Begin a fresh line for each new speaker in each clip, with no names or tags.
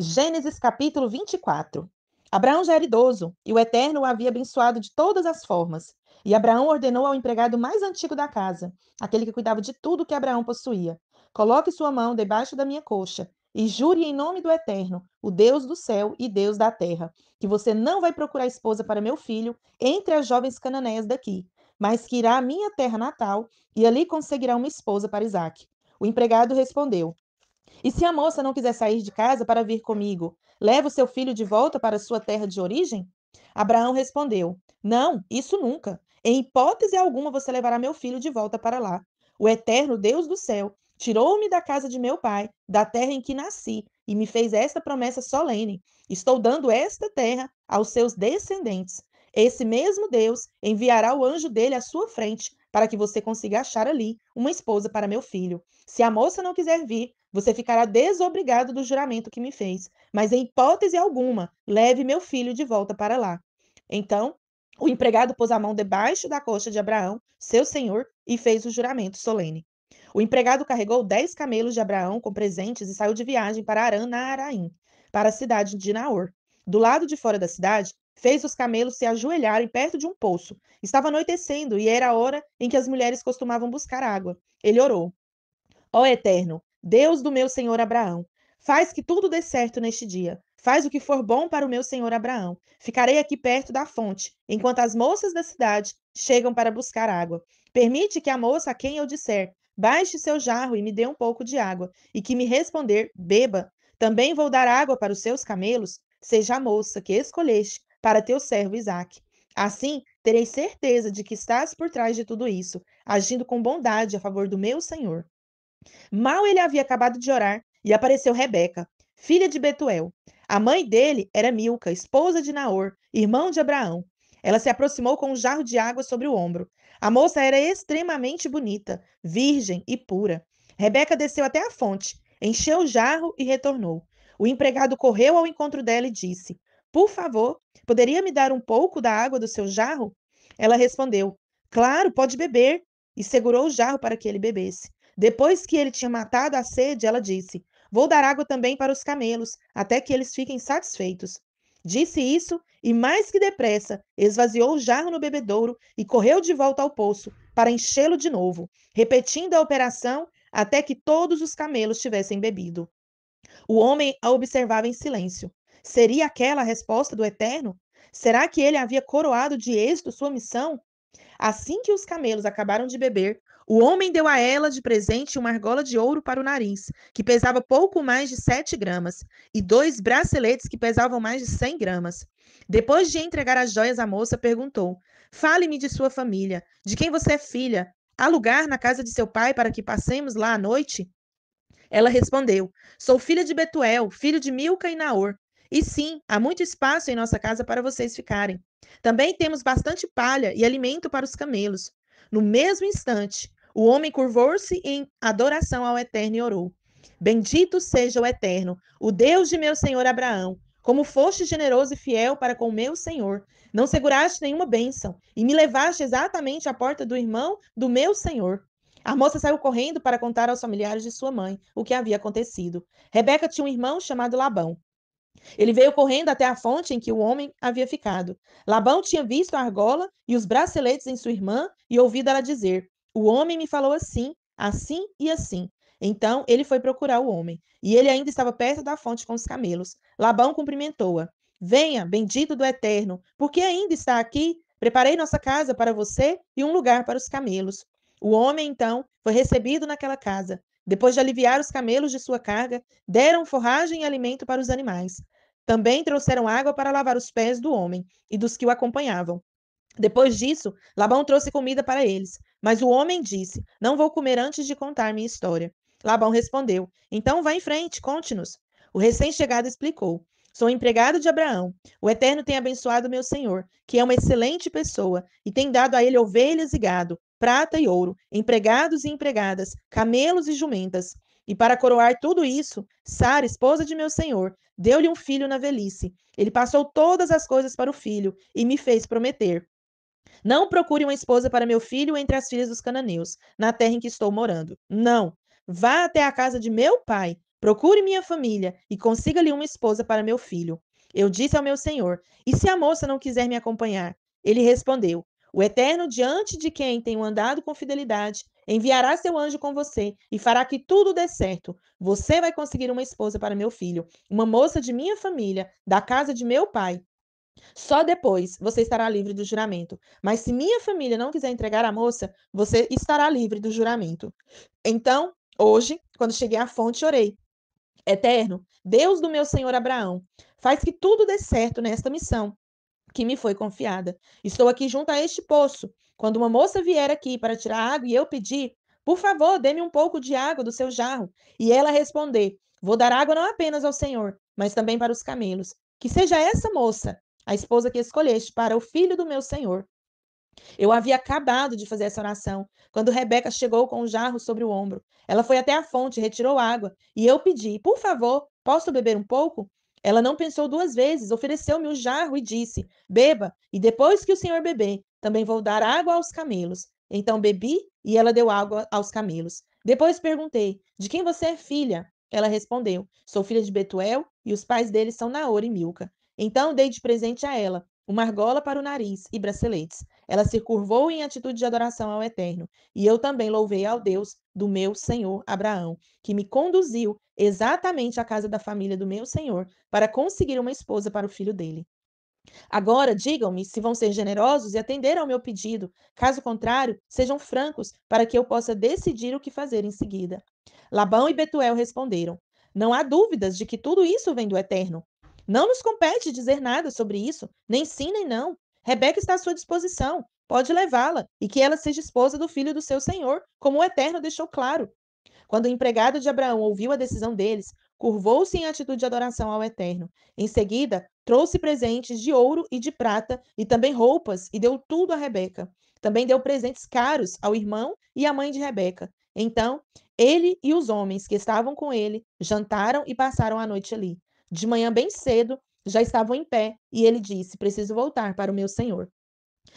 Gênesis capítulo 24. Abraão já era idoso, e o Eterno o havia abençoado de todas as formas. E Abraão ordenou ao empregado mais antigo da casa, aquele que cuidava de tudo que Abraão possuía: Coloque sua mão debaixo da minha coxa, e jure em nome do Eterno, o Deus do céu e Deus da terra, que você não vai procurar esposa para meu filho entre as jovens cananeias daqui, mas que irá à minha terra natal e ali conseguirá uma esposa para Isaque. O empregado respondeu: e se a moça não quiser sair de casa para vir comigo, leva o seu filho de volta para sua terra de origem? Abraão respondeu: Não, isso nunca. Em hipótese alguma você levará meu filho de volta para lá. O eterno Deus do céu tirou-me da casa de meu pai, da terra em que nasci, e me fez esta promessa solene: Estou dando esta terra aos seus descendentes. Esse mesmo Deus enviará o anjo dele à sua frente para que você consiga achar ali uma esposa para meu filho. Se a moça não quiser vir, você ficará desobrigado do juramento que me fez, mas em hipótese alguma, leve meu filho de volta para lá. Então, o empregado pôs a mão debaixo da coxa de Abraão, seu senhor, e fez o juramento solene. O empregado carregou dez camelos de Abraão com presentes e saiu de viagem para Arã, na Araim, para a cidade de Naor. Do lado de fora da cidade, fez os camelos se ajoelharem perto de um poço. Estava anoitecendo e era a hora em que as mulheres costumavam buscar água. Ele orou: Ó Eterno, Deus do meu senhor Abraão, faz que tudo dê certo neste dia. Faz o que for bom para o meu senhor Abraão. Ficarei aqui perto da fonte, enquanto as moças da cidade chegam para buscar água. Permite que a moça a quem eu disser, baixe seu jarro e me dê um pouco de água, e que me responder, beba. Também vou dar água para os seus camelos, seja a moça que escolheste para teu servo Isaque. Assim, terei certeza de que estás por trás de tudo isso, agindo com bondade a favor do meu senhor. Mal ele havia acabado de orar e apareceu Rebeca, filha de Betuel. A mãe dele era Milca, esposa de Naor, irmão de Abraão. Ela se aproximou com um jarro de água sobre o ombro. A moça era extremamente bonita, virgem e pura. Rebeca desceu até a fonte, encheu o jarro e retornou. O empregado correu ao encontro dela e disse: Por favor, poderia me dar um pouco da água do seu jarro? Ela respondeu: Claro, pode beber. E segurou o jarro para que ele bebesse. Depois que ele tinha matado a sede, ela disse: Vou dar água também para os camelos, até que eles fiquem satisfeitos. Disse isso e, mais que depressa, esvaziou o jarro no bebedouro e correu de volta ao poço para enchê-lo de novo, repetindo a operação até que todos os camelos tivessem bebido. O homem a observava em silêncio. Seria aquela a resposta do Eterno? Será que ele havia coroado de êxito sua missão? Assim que os camelos acabaram de beber, o homem deu a ela de presente uma argola de ouro para o nariz, que pesava pouco mais de 7 gramas, e dois braceletes que pesavam mais de 100 gramas. Depois de entregar as joias à moça, perguntou: Fale-me de sua família, de quem você é filha. Há lugar na casa de seu pai para que passemos lá à noite? Ela respondeu: Sou filha de Betuel, filho de Milca e Naor. E sim, há muito espaço em nossa casa para vocês ficarem. Também temos bastante palha e alimento para os camelos. No mesmo instante, o homem curvou-se em adoração ao Eterno e orou: Bendito seja o Eterno, o Deus de meu senhor Abraão. Como foste generoso e fiel para com meu senhor, não seguraste nenhuma bênção e me levaste exatamente à porta do irmão do meu senhor. A moça saiu correndo para contar aos familiares de sua mãe o que havia acontecido. Rebeca tinha um irmão chamado Labão. Ele veio correndo até a fonte em que o homem havia ficado. Labão tinha visto a argola e os braceletes em sua irmã e ouvido ela dizer: o homem me falou assim, assim e assim. Então ele foi procurar o homem, e ele ainda estava perto da fonte com os camelos. Labão cumprimentou-a. Venha, bendito do Eterno, porque ainda está aqui. Preparei nossa casa para você e um lugar para os camelos. O homem, então, foi recebido naquela casa. Depois de aliviar os camelos de sua carga, deram forragem e alimento para os animais. Também trouxeram água para lavar os pés do homem e dos que o acompanhavam. Depois disso, Labão trouxe comida para eles. Mas o homem disse: Não vou comer antes de contar minha história. Labão respondeu: Então vá em frente, conte-nos. O recém-chegado explicou: Sou empregado de Abraão. O Eterno tem abençoado meu senhor, que é uma excelente pessoa, e tem dado a ele ovelhas e gado, prata e ouro, empregados e empregadas, camelos e jumentas. E para coroar tudo isso, Sara, esposa de meu senhor, deu-lhe um filho na velhice. Ele passou todas as coisas para o filho e me fez prometer: não procure uma esposa para meu filho entre as filhas dos cananeus, na terra em que estou morando. Não. Vá até a casa de meu pai, procure minha família e consiga-lhe uma esposa para meu filho. Eu disse ao meu senhor: E se a moça não quiser me acompanhar? Ele respondeu: O Eterno, diante de quem tenho andado com fidelidade, enviará seu anjo com você e fará que tudo dê certo. Você vai conseguir uma esposa para meu filho, uma moça de minha família, da casa de meu pai. Só depois você estará livre do juramento. Mas se minha família não quiser entregar a moça, você estará livre do juramento. Então, hoje, quando cheguei à fonte, orei. Eterno, Deus do meu senhor Abraão, faz que tudo dê certo nesta missão que me foi confiada. Estou aqui junto a este poço. Quando uma moça vier aqui para tirar água e eu pedir, por favor, dê-me um pouco de água do seu jarro. E ela responder: Vou dar água não apenas ao Senhor, mas também para os camelos. Que seja essa moça a esposa que escolheste para o filho do meu senhor. Eu havia acabado de fazer essa oração, quando Rebeca chegou com o um jarro sobre o ombro. Ela foi até a fonte, retirou água, e eu pedi: Por favor, posso beber um pouco? Ela não pensou duas vezes, ofereceu-me o um jarro e disse: Beba, e depois que o senhor beber, também vou dar água aos camelos. Então bebi, e ela deu água aos camelos. Depois perguntei: De quem você é filha? Ela respondeu: Sou filha de Betuel, e os pais dele são Naor e Milca. Então dei de presente a ela uma argola para o nariz e braceletes. Ela se curvou em atitude de adoração ao Eterno. E eu também louvei ao Deus do meu senhor Abraão, que me conduziu exatamente à casa da família do meu senhor para conseguir uma esposa para o filho dele. Agora, digam-me se vão ser generosos e atender ao meu pedido. Caso contrário, sejam francos para que eu possa decidir o que fazer em seguida. Labão e Betuel responderam: Não há dúvidas de que tudo isso vem do Eterno. Não nos compete dizer nada sobre isso, nem sim nem não. Rebeca está à sua disposição, pode levá-la, e que ela seja esposa do filho do seu senhor, como o Eterno deixou claro. Quando o empregado de Abraão ouviu a decisão deles, curvou-se em atitude de adoração ao Eterno. Em seguida, trouxe presentes de ouro e de prata, e também roupas, e deu tudo a Rebeca. Também deu presentes caros ao irmão e à mãe de Rebeca. Então, ele e os homens que estavam com ele jantaram e passaram a noite ali. De manhã bem cedo, já estavam em pé, e ele disse: Preciso voltar para o meu senhor.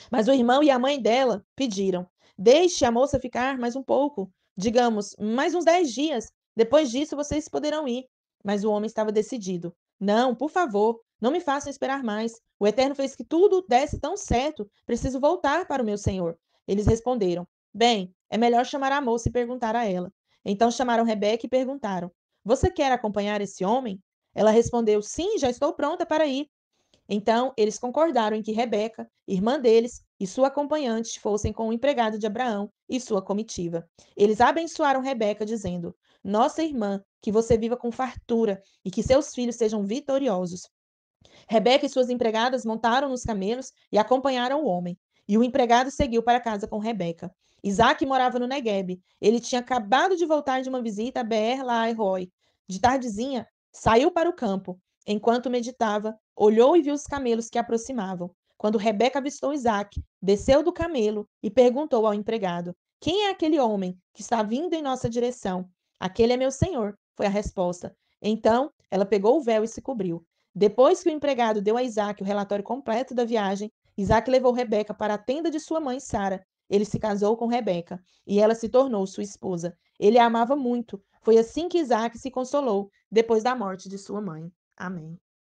Mas o irmão e a mãe dela pediram: Deixe a moça ficar mais um pouco, digamos, mais uns dez dias. Depois disso vocês poderão ir. Mas o homem estava decidido: Não, por favor, não me façam esperar mais. O Eterno fez que tudo desse tão certo. Preciso voltar para o meu senhor. Eles responderam: Bem, é melhor chamar a moça e perguntar a ela. Então chamaram Rebeca e perguntaram: Você quer acompanhar esse homem? Ela respondeu: Sim, já estou pronta para ir. Então, eles concordaram em que Rebeca, irmã deles, e sua acompanhante fossem com o empregado de Abraão e sua comitiva. Eles abençoaram Rebeca, dizendo: Nossa irmã, que você viva com fartura e que seus filhos sejam vitoriosos. Rebeca e suas empregadas montaram nos camelos e acompanharam o homem. E o empregado seguiu para casa com Rebeca. Isaac morava no Negueb. Ele tinha acabado de voltar de uma visita a beer e roy De tardezinha, Saiu para o campo. Enquanto meditava, olhou e viu os camelos que aproximavam. Quando Rebeca avistou Isaac, desceu do camelo e perguntou ao empregado: Quem é aquele homem que está vindo em nossa direção? Aquele é meu senhor, foi a resposta. Então, ela pegou o véu e se cobriu. Depois que o empregado deu a Isaac o relatório completo da viagem, Isaac levou Rebeca para a tenda de sua mãe, Sara. Ele se casou com Rebeca e ela se tornou sua esposa. Ele a amava muito. Foi assim que Isaac se consolou depois da morte de sua mãe. Amém.